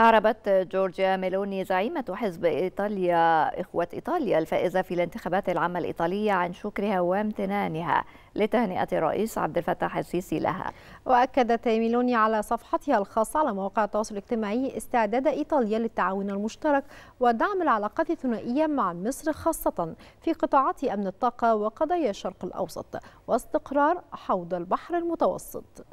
أعربت جورجيا ميلوني زعيمة حزب إيطاليا إخوة إيطاليا الفائزة في الانتخابات العامة الإيطالية عن شكرها وامتنانها لتهنئة الرئيس عبد الفتاح السيسي لها وأكدت ميلوني على صفحتها الخاصة على مواقع التواصل الاجتماعي استعداد إيطاليا للتعاون المشترك ودعم العلاقات الثنائية مع مصر خاصة في قطاعات أمن الطاقة وقضايا الشرق الأوسط واستقرار حوض البحر المتوسط